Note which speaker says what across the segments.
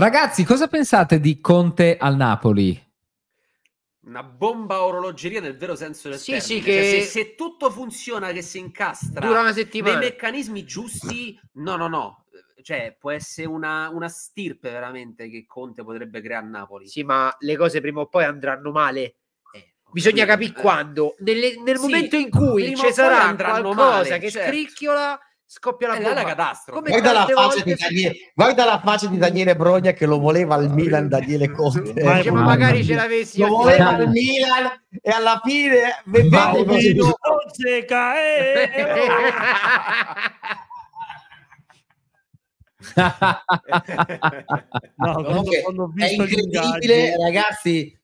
Speaker 1: Ragazzi, cosa pensate di Conte al Napoli?
Speaker 2: Una bomba orologeria nel vero senso del sì, termine. Sì, cioè, che... Cioè, se, se, tutto funziona, che si incastra dura una settimana. nei meccanismi giusti, no, no, no. Cioè, può essere una, una stirpe veramente che Conte potrebbe creare a Napoli. Sì, ma le cose prima o poi andranno male.
Speaker 3: Eh, Bisogna capire eh. quando.
Speaker 2: Nelle, nel sì, momento in cui ci sarà qualcosa male, che certo. scricchiola scoppia la, bomba. Eh, la catastrofe. Guarda la, faccia di Daniele,
Speaker 3: guarda la faccia di Daniele Brogna che lo voleva al Milan Daniele Conte. Ma, ma magari ce l'avessi. Lo voleva al Milan e alla fine eh, vedete Paolino Fonseca. Eh, no, quando, è incredibile, ragazzi.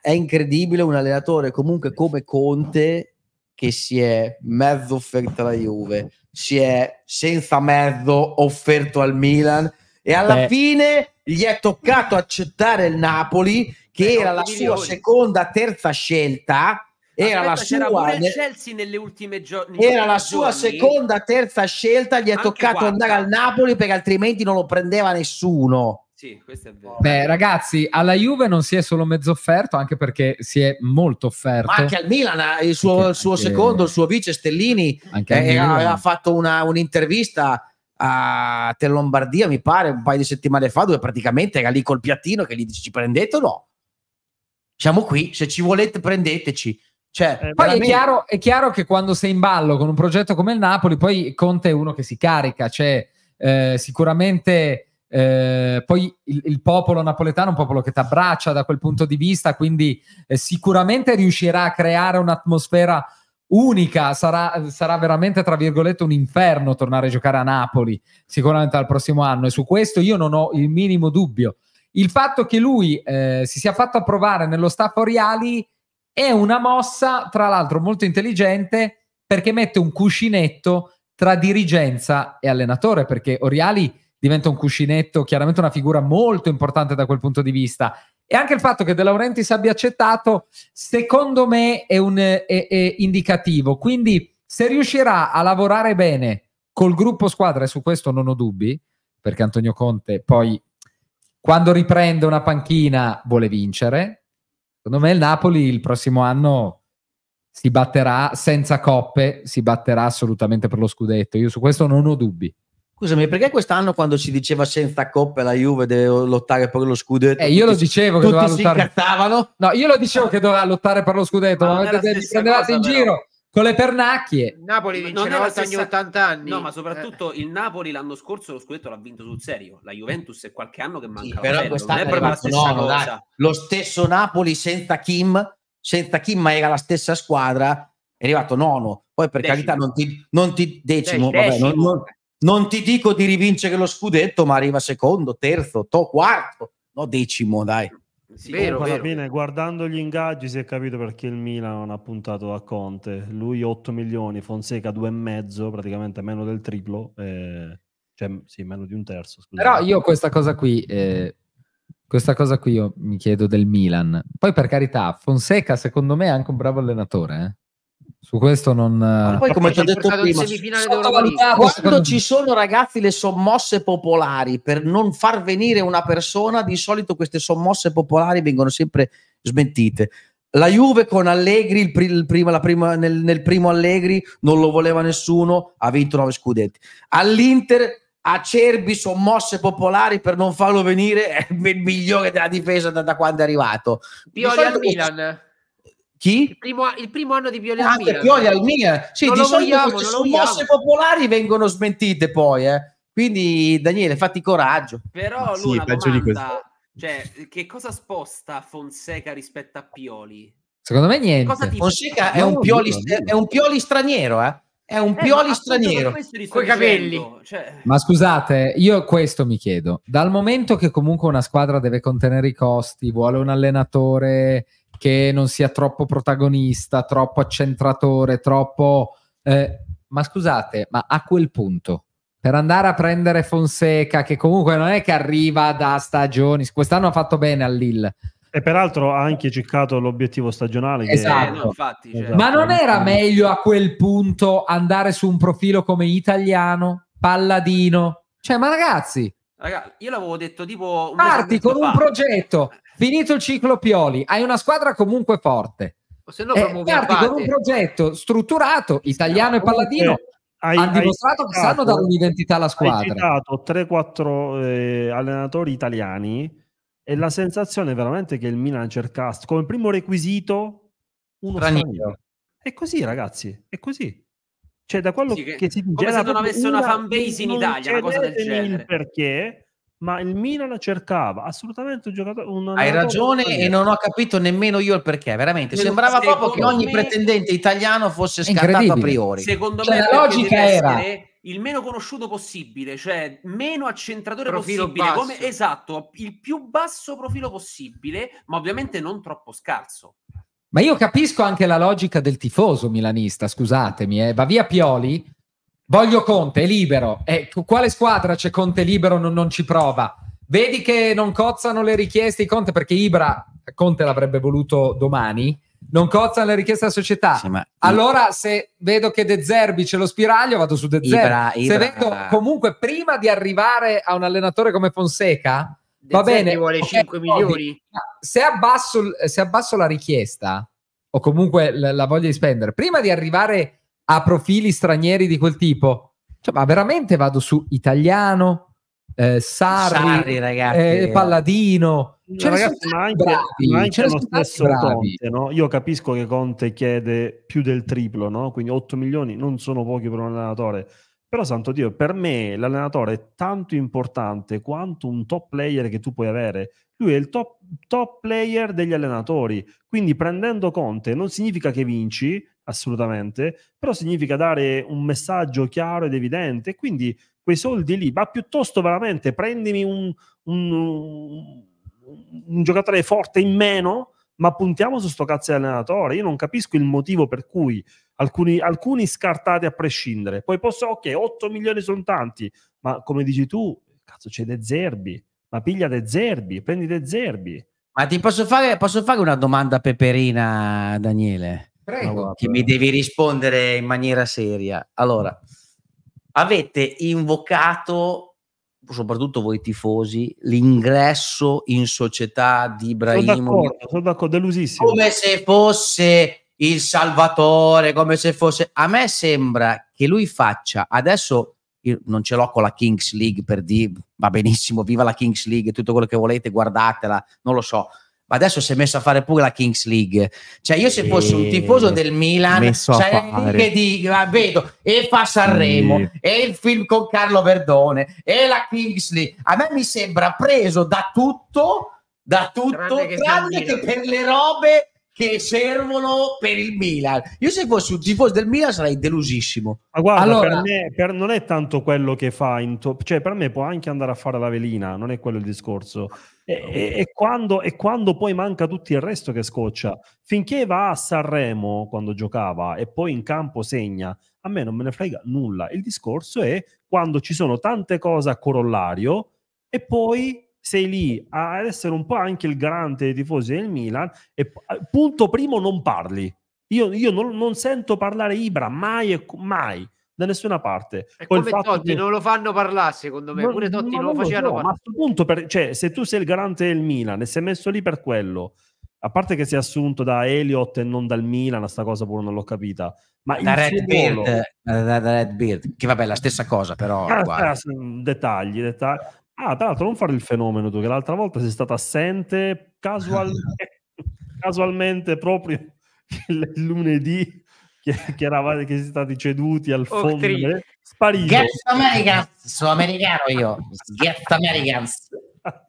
Speaker 3: È incredibile un allenatore comunque come Conte che si è mezzo offerto alla Juve si è senza mezzo offerto al Milan e alla Beh. fine gli è toccato accettare il Napoli che Beh, era la milioni. sua seconda terza scelta era Aspetta, la sua
Speaker 2: Chelsea nelle ultime gio- era la sua giorni. seconda
Speaker 3: terza scelta gli è Anche toccato 40. andare al Napoli perché altrimenti non lo prendeva nessuno
Speaker 1: sì, questo è vero. Beh, ragazzi, alla Juve non si è solo mezzo offerto, anche perché si è molto offerto. Ma anche al Milan, eh, il suo, anche, suo secondo, il suo vice Stellini, eh, eh aveva
Speaker 3: fatto una, un'intervista a Tel Lombardia, mi pare, un paio di settimane fa, dove praticamente era lì col piattino che gli dice ci prendete o no? Siamo qui, se ci volete prendeteci. Cioè, eh, poi è chiaro,
Speaker 1: è chiaro, che quando sei in ballo con un progetto come il Napoli, poi Conte è uno che si carica, cioè eh, sicuramente eh, poi il, il, popolo napoletano è un popolo che ti abbraccia da quel punto di vista, quindi eh, sicuramente riuscirà a creare un'atmosfera unica, sarà, sarà, veramente, tra virgolette, un inferno tornare a giocare a Napoli, sicuramente al prossimo anno, e su questo io non ho il minimo dubbio. Il fatto che lui eh, si sia fatto approvare nello staff Oriali è una mossa, tra l'altro, molto intelligente perché mette un cuscinetto tra dirigenza e allenatore, perché Oriali diventa un cuscinetto, chiaramente una figura molto importante da quel punto di vista. E anche il fatto che De Laurentiis abbia accettato, secondo me, è, un, è, è indicativo. Quindi, se riuscirà a lavorare bene col gruppo squadra, e su questo non ho dubbi, perché Antonio Conte poi, quando riprende una panchina, vuole vincere. Secondo me il Napoli il prossimo anno si batterà senza coppe, si batterà assolutamente per lo scudetto. Io su questo non ho dubbi.
Speaker 3: Scusami, perché quest'anno quando si diceva senza coppe la Juve deve lottare per lo scudetto? Eh, io lo dicevo che doveva lottare.
Speaker 1: No, io lo dicevo che doveva lottare per lo scudetto, ma, ma prendevate in però. giro con le pernacchie.
Speaker 2: Napoli vince una volta ogni 80 anni. No, ma soprattutto eh. il Napoli l'anno scorso lo scudetto l'ha vinto sul serio. La Juventus è qualche anno che manca. Sì, però quest'anno è proprio la stessa no, cosa. Dai.
Speaker 3: Lo stesso Napoli senza Kim, senza Kim ma era la stessa squadra, è arrivato nono. Poi per decimo. carità non ti, non ti decimo, decimo. Vabbè, decimo. Non, non, non ti dico di rivincere lo scudetto, ma arriva secondo, terzo, to, quarto, no decimo, dai.
Speaker 4: Sì, vero, alla vero. fine, guardando gli ingaggi, si è capito perché il Milan non ha puntato a Conte. Lui 8 milioni, Fonseca e mezzo, praticamente meno del triplo, eh, cioè sì, meno di un terzo. Scusate. Però io questa cosa
Speaker 1: qui, eh, questa cosa qui io mi chiedo del Milan. Poi per carità, Fonseca secondo me è anche un bravo allenatore. Eh? Su questo non... Eh, poi come ti ho detto prima,
Speaker 2: quando
Speaker 3: ci sono ragazzi le sommosse popolari per non far venire una persona, di solito queste sommosse popolari vengono sempre smentite. La Juve con Allegri, il pri- il prima, prima, nel, nel, primo Allegri non lo voleva nessuno, ha vinto nove scudetti. All'Inter acerbi sommosse popolari per non farlo venire, è il migliore della difesa da, da quando è arrivato. Pioli al Milan. Chi? Il
Speaker 2: primo, il primo, anno di Pioli ah, Almira. Pioli Almira. Sì, non di solito vogliamo, queste sommosse
Speaker 3: popolari vengono smentite poi, eh. Quindi Daniele, fatti coraggio. Però sì, peggio domanda,
Speaker 2: di Cioè, che cosa sposta Fonseca rispetto a Pioli?
Speaker 1: Secondo me niente. Fonseca è un, pioli, è un, pioli, straniero, eh. È un eh, pioli straniero
Speaker 2: con i capelli. Cioè...
Speaker 1: Ma scusate, io questo mi chiedo. Dal momento che comunque una squadra deve contenere i costi, vuole un allenatore che non sia troppo protagonista, troppo accentratore, troppo... Eh, ma scusate, ma a quel punto, per andare a prendere Fonseca, che comunque non è che arriva da stagioni, quest'anno ha fatto bene al Lille, e peraltro ha anche cercato l'obiettivo stagionale. Esatto. Che... Eh, no,
Speaker 2: infatti, cioè... esatto. Ma non esatto. era meglio a
Speaker 1: quel punto andare su un profilo come italiano, palladino? Cioè, ma ragazzi...
Speaker 2: Raga, io l'avevo detto tipo... Parti
Speaker 1: con un progetto, Finito il ciclo Pioli, hai una squadra comunque forte.
Speaker 2: Se no, eh, parti con un
Speaker 1: progetto strutturato, italiano e palladino.
Speaker 4: Hai, hanno dimostrato citato, che sanno dare
Speaker 1: un'identità alla squadra. Hai
Speaker 4: citato 3-4 eh, allenatori italiani e la sensazione è veramente che il Milan cercasse come primo requisito uno straniero. È così, ragazzi, è così. Cioè, da quello sì, che, che si dice... Come se non avesse una, una base in Italia, una cosa del genere. Perché ma il Milan cercava assolutamente un giocatore. Un Hai ragione e non
Speaker 3: ho capito nemmeno io il perché, veramente. Sembrava proprio che ogni pretendente italiano fosse scattato a priori. Secondo cioè, me la logica era
Speaker 2: il meno conosciuto possibile, cioè meno accentratore profilo possibile, come, esatto, il più basso profilo possibile, ma ovviamente non troppo scarso.
Speaker 1: Ma io capisco anche la logica del tifoso milanista, scusatemi, eh. va via Pioli voglio Conte, è libero. E eh, quale squadra c'è Conte libero non, non ci prova? Vedi che non cozzano le richieste di Conte perché Ibra, Conte l'avrebbe voluto domani, non cozzano le richieste della società. Sì, ma... Allora, se vedo che De Zerbi c'è lo spiraglio, vado su De Zerbi. Se vedo comunque prima di arrivare a un allenatore come Fonseca, De va Zerbi bene. vuole okay, 5 milioni. Se abbasso, se abbasso, la richiesta, o comunque la, la voglia di spendere, prima di arrivare a profili stranieri di quel tipo. Cioè, ma veramente vado su italiano, eh, Sarri, Sarri ragazzi, eh, eh.
Speaker 4: Palladino. Cioè, ragazzi, ma anche, bravi, ma anche lo stesso Conte, no? Io capisco che Conte chiede più del triplo, no? Quindi 8 milioni non sono pochi per un allenatore. Però, santo Dio, per me l'allenatore è tanto importante quanto un top player che tu puoi avere. Lui è il top, top player degli allenatori. Quindi prendendo Conte non significa che vinci, assolutamente, però significa dare un messaggio chiaro ed evidente, quindi quei soldi lì, ma piuttosto veramente prendimi un, un, un giocatore forte in meno, ma puntiamo su sto cazzo di allenatore, io non capisco il motivo per cui alcuni, alcuni scartati a prescindere, poi posso, ok, 8 milioni sono tanti, ma come dici tu, cazzo c'è De Zerbi, ma piglia De Zerbi, prendi De Zerbi.
Speaker 3: Ma ti posso fare, posso fare una domanda peperina, Daniele?
Speaker 1: Prego. che
Speaker 3: mi devi rispondere in maniera seria. Allora, avete invocato, soprattutto voi tifosi, l'ingresso in società di Ibrahimovic. Sono d'accordo,
Speaker 4: sono d'accordo, delusissimo. Come se
Speaker 3: fosse il salvatore, come se fosse... A me sembra che lui faccia, adesso io non ce l'ho con la Kings League per dire, va benissimo, viva la Kings League, tutto quello che volete, guardatela, non lo so ma adesso si è messo a fare pure la Kings League. Cioè, io se fossi un tifoso del Milan, cioè, che di, la vedo e fa Sanremo e il film con Carlo Verdone e la Kings League. A me mi sembra preso da tutto, da tutto, tranne che, tranne che per le robe che servono per il Milan. Io se fossi un tifoso del Milan sarei delusissimo. Ma guarda, allora... per me
Speaker 4: per, non è tanto quello che fa, in top, cioè per me può anche andare a fare la velina, non è quello il discorso. E, e, e, quando, e quando poi manca tutto il resto che scoccia, finché va a Sanremo quando giocava e poi in campo segna, a me non me ne frega nulla. Il discorso è quando ci sono tante cose a corollario e poi sei lì ad essere un po' anche il garante dei tifosi del Milan e eh, punto primo non parli. Io, io non, non, sento parlare Ibra mai e mai da nessuna parte. E come Totti che... non
Speaker 2: lo fanno parlare, secondo me, no, pure Totti non, non lo facevano so, parlare. Ma a
Speaker 4: questo punto, per... cioè, se tu sei il garante del Milan e sei messo lì per quello, a parte che sei assunto da Elliott e non dal Milan, sta cosa pure non l'ho capita. Ma da Red, Beard, ruolo... Eh, da, da, Red Beard, che vabbè, la stessa cosa, però. Ah, ah dettagli, dettagli. Ah, tra l'altro non fare il fenomeno tu, che l'altra volta sei stata assente casualmente, casualmente proprio il lunedì che, che, eravate, che siete stati ceduti al fondo. Oh, sparito. Gas Americans,
Speaker 3: sono americano io. Gas Americans.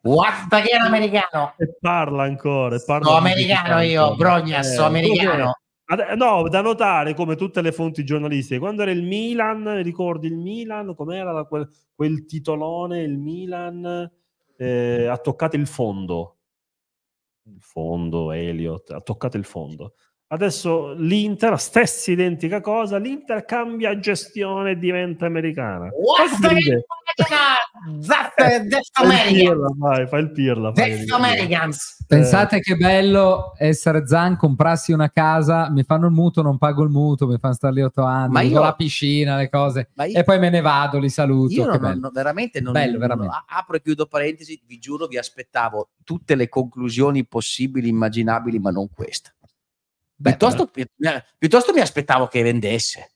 Speaker 4: Guarda che
Speaker 3: era americano.
Speaker 4: E parla ancora. E parla sono americano io, Brogna, sono eh, americano. Eh, no, da notare come tutte le fonti giornalistiche, quando era il Milan, ricordi il Milan, com'era quel, quel titolone, il Milan eh, ha toccato il fondo, il fondo, Elliot, ha toccato il fondo. Adesso l'Inter, stessa identica cosa, l'Inter cambia gestione e diventa americana. Eh,
Speaker 1: fai il pirla. Eh. Pensate che bello essere Zan, comprarsi una casa, mi fanno il mutuo, non pago il mutuo, mi fanno stare lì otto anni, ma io la piscina, le cose, io, e poi me ne vado, li saluto. Io non, bello. Non, veramente non, bello, veramente. apro e chiudo parentesi, vi
Speaker 3: giuro, vi aspettavo tutte le conclusioni possibili, immaginabili, ma non questa. Beh, piuttosto, eh, piuttosto mi aspettavo che vendesse.